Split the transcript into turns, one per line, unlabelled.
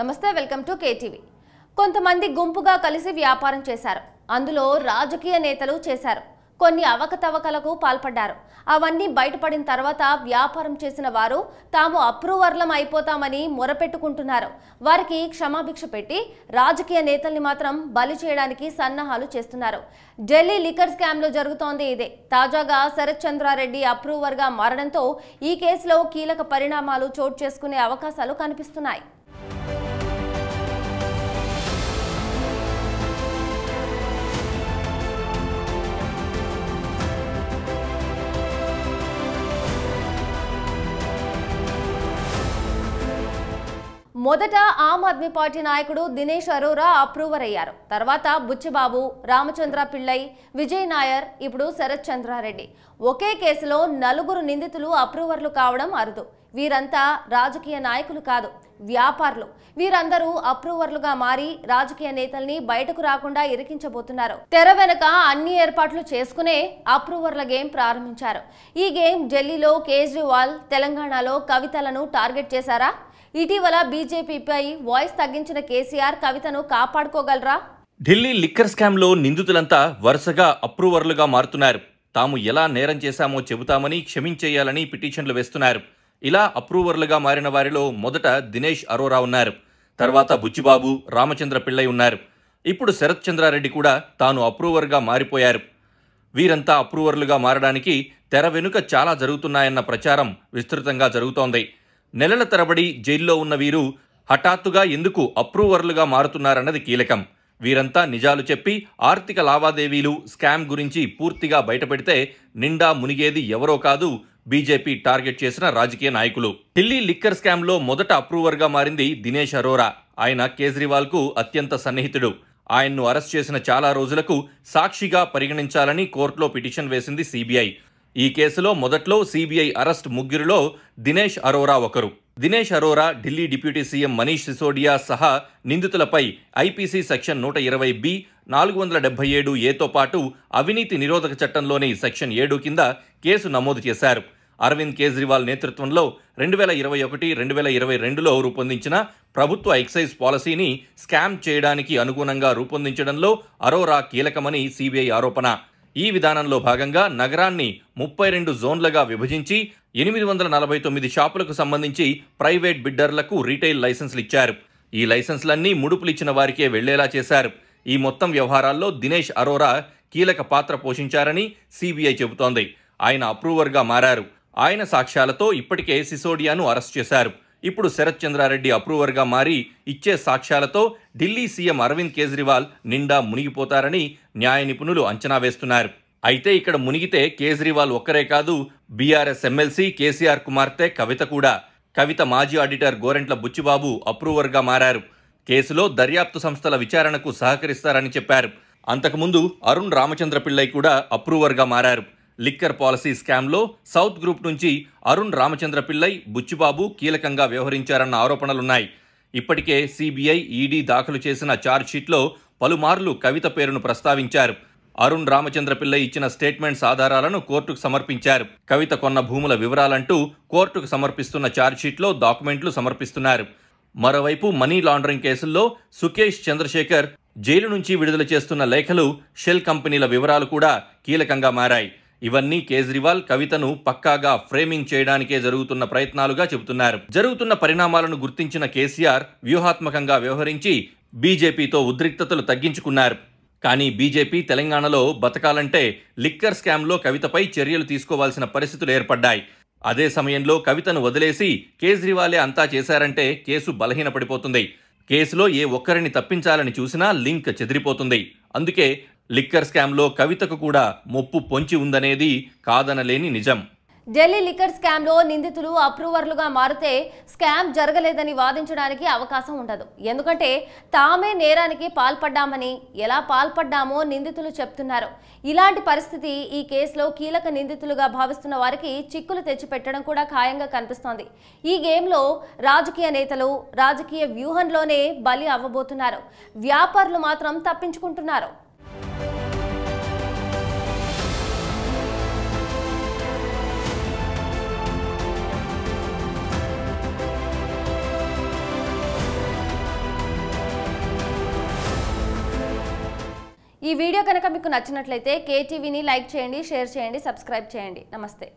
నమస్తే welcome to KTV కొంతమంది గుంపుగా కలిసి వ్యాపారం చేశారు అందులో రాజకీయ నేతలు చేశారు కొన్ని అవకతవకలకు పాల్పడ్డారు అవన్నీ బయటపడిన తర్వాత వ్యాపారం చేసిన వారు తాము అప్రూవర్లం అయిపోతామని మొరపెట్టుకుంటున్నారు వారికి క్షమాభిక్ష పెట్టి రాజకీయ నేతల్ని మాత్రం బలి చేయడానికి సన్నాహాలు చేస్తున్నారు ఢిల్లీ లిక్కర్ స్కామ్లో జరుగుతోంది ఇదే తాజాగా శరత్ చంద్రారెడ్డి అప్రూవర్గా మారడంతో ఈ కేసులో కీలక పరిణామాలు చోటు చేసుకునే అవకాశాలు కనిపిస్తున్నాయి మొదట ఆమ్ ఆద్మీ పార్టీ నాయకుడు దినేష్ అరోరా అప్రూవర్ అయ్యారు తర్వాత బుచ్చిబాబు రామచంద్ర పిళ్ళై విజయ్ నాయర్ ఇప్పుడు శరత్ చంద్రారెడ్డి ఒకే కేసులో నలుగురు నిందితులు అప్రూవర్లు కావడం అరుదు వీరంతా రాజకీయ నాయకులు కాదు వ్యాపారులు వీరందరూ అప్రూవర్లుగా మారి రాజకీయ నేతల్ని బయటకు రాకుండా ఇరికించబోతున్నారు తెర వెనుక అన్ని ఏర్పాట్లు చేసుకునే అప్రూవర్ల గేమ్ ప్రారంభించారు ఈ గేమ్ ఢిల్లీలో కేజ్రీవాల్ తెలంగాణలో కవితలను టార్గెట్ చేశారా ఇటీవల బీజేపీపై వాయిస్ తగ్గించిన కేసీఆర్ కవితను కాపాడుకోగలరా
ఢిల్లీ లిక్కర్ స్కామ్లో నిందితులంతా వరుసగా అప్రూవర్లుగా మారుతున్నారు తాము ఎలా నేరం చేశామో చెబుతామని క్షమించేయాలని పిటిషన్లు వేస్తున్నారు ఇలా అప్రూవర్లుగా మారిన వారిలో మొదట దినేష్ అరోరా ఉన్నారు తర్వాత బుచ్చిబాబు రామచంద్ర పిళ్ళై ఉన్నారు ఇప్పుడు శరత్ చంద్రారెడ్డి కూడా తాను అప్రూవర్గా మారిపోయారు వీరంతా అప్రూవర్లుగా మారడానికి తెర వెనుక చాలా జరుగుతున్నాయన్న ప్రచారం విస్తృతంగా జరుగుతోంది నెలల తరబడి జైల్లో ఉన్న వీరు హఠాత్తుగా ఎందుకు అప్రూవర్లుగా మారుతున్నారన్నది కీలకం వీరంతా నిజాలు చెప్పి ఆర్థిక లావాదేవీలు స్కామ్ గురించి పూర్తిగా బయటపెడితే నిండా మునిగేది ఎవరో కాదు బీజేపీ టార్గెట్ చేసిన రాజకీయ నాయకులు ఢిల్లీ లిక్కర్ స్కామ్లో మొదట అప్రూవర్గా మారింది దినేష్ అరోరా ఆయన కేజ్రీవాల్కు అత్యంత సన్నిహితుడు ఆయన్ను అరెస్ట్ చేసిన చాలా రోజులకు సాక్షిగా పరిగణించాలని కోర్టులో పిటిషన్ వేసింది సీబీఐ ఈ కేసులో మొదట్లో సిబిఐ అరెస్ట్ ముగ్గురులో దినేష్ అరోరా ఒకరు దినేష్ అరోరా ఢిల్లీ డిప్యూటీ సీఎం మనీష్ సిసోడియా సహా నిందితులపై ఐపీసీ సెక్షన్ నూట ఇరవై బి నాలుగు వందల డెబ్బై ఏడు ఏతో పాటు అవినీతి నిరోధక చట్టంలోని సెక్షన్ ఏడు కింద కేసు నమోదు చేశారు అరవింద్ కేజ్రీవాల్ నేతృత్వంలో రెండు వేల ఇరవై ఒకటి రెండు వేల ఇరవై రెండులో రూపొందించిన ప్రభుత్వ ఎక్సైజ్ పాలసీని స్కామ్ చేయడానికి అనుగుణంగా రూపొందించడంలో అరోరా కీలకమని సిబిఐ ఆరోపణ ఈ విధానంలో భాగంగా నగరాన్ని ముప్పై రెండు జోన్లుగా విభజించి ఎనిమిది వందల నలభై తొమ్మిది షాపులకు సంబంధించి ప్రైవేట్ బిడ్డర్లకు రీటైల్ లైసెన్సులు ఇచ్చారు ఈ లైసెన్సులన్నీ ముడుపులు ఇచ్చిన వారికే వెళ్లేలా చేశారు ఈ మొత్తం వ్యవహారాల్లో దినేష్ అరోరా కీలక పాత్ర పోషించారని సిబిఐ చెబుతోంది ఆయన అప్రూవర్గా మారారు ఆయన సాక్ష్యాలతో ఇప్పటికే సిసోడియాను అరెస్ట్ చేశారు ఇప్పుడు శరత్ చంద్రారెడ్డి అప్రూవర్గా మారి ఇచ్చే సాక్ష్యాలతో ఢిల్లీ సీఎం అరవింద్ కేజ్రీవాల్ నిండా మునిగిపోతారని న్యాయ నిపుణులు అంచనా వేస్తున్నారు అయితే ఇక్కడ మునిగితే కేజ్రీవాల్ ఒక్కరే కాదు బీఆర్ఎస్ ఎమ్మెల్సీ కేసీఆర్ కుమార్తె కవిత కూడా కవిత మాజీ ఆడిటర్ గోరెంట్ల బుచ్చిబాబు అప్రూవర్గా మారారు కేసులో దర్యాప్తు సంస్థల విచారణకు సహకరిస్తారని చెప్పారు అంతకుముందు అరుణ్ రామచంద్ర పిళ్ళై కూడా అప్రూవర్గా మారారు లిక్కర్ పాలసీ స్కామ్లో సౌత్ గ్రూప్ నుంచి అరుణ్ రామచంద్ర పిల్లై బుచ్చిబాబు కీలకంగా వ్యవహరించారన్న ఆరోపణలున్నాయి ఇప్పటికే సిబిఐ ఈడీ దాఖలు చేసిన ఛార్జ్షీట్లో పలుమార్లు కవిత పేరును ప్రస్తావించారు అరుణ్ రామచంద్ర పిల్లై ఇచ్చిన స్టేట్మెంట్స్ ఆధారాలను కోర్టుకు సమర్పించారు కవిత కొన్న భూముల వివరాలంటూ కోర్టుకు సమర్పిస్తున్న ఛార్జ్షీట్లో డాక్యుమెంట్లు సమర్పిస్తున్నారు మరోవైపు మనీ లాండరింగ్ కేసుల్లో సుకేష్ చంద్రశేఖర్ జైలు నుంచి విడుదల చేస్తున్న లేఖలు షెల్ కంపెనీల వివరాలు కూడా కీలకంగా మారాయి ఇవన్నీ కేజ్రీవాల్ కవితను పక్కాగా ఫ్రేమింగ్ చేయడానికే జరుగుతున్న ప్రయత్నాలుగా చెబుతున్నారు జరుగుతున్న పరిణామాలను గుర్తించిన కేసీఆర్ వ్యూహాత్మకంగా వ్యవహరించి బీజేపీతో ఉద్రిక్తతలు తగ్గించుకున్నారు కానీ బీజేపీ తెలంగాణలో బతకాలంటే లిక్కర్ స్కామ్లో కవితపై చర్యలు తీసుకోవాల్సిన పరిస్థితులు ఏర్పడ్డాయి అదే సమయంలో కవితను వదిలేసి కేజ్రీవాలే అంతా చేశారంటే కేసు బలహీనపడిపోతుంది కేసులో ఏ ఒక్కరిని తప్పించాలని చూసినా లింక్ చెదిరిపోతుంది అందుకే లిక్కర్ స్కామ్లో కవితకు కూడా ముప్పు పొంచి ఉందనేది కాదనలేని నిజం
ఢిల్లీ లిక్కర్ స్కామ్లో నిందితులు అప్రూవర్లుగా మారితే స్కామ్ జరగలేదని వాదించడానికి అవకాశం ఉండదు ఎందుకంటే తామే నేరానికి పాల్పడ్డామని ఎలా పాల్పడ్డామో నిందితులు చెప్తున్నారు ఇలాంటి పరిస్థితి ఈ కేసులో కీలక నిందితులుగా భావిస్తున్న వారికి చిక్కులు తెచ్చిపెట్టడం కూడా ఖాయంగా కనిపిస్తోంది ఈ గేమ్లో రాజకీయ నేతలు రాజకీయ వ్యూహంలోనే బలి అవ్వబోతున్నారు వ్యాపారులు మాత్రం తప్పించుకుంటున్నారు ఈ వీడియో కనుక మీకు నచ్చినట్లయితే కేటీవీని లైక్ చేయండి షేర్ చేయండి సబ్స్క్రైబ్ చేయండి నమస్తే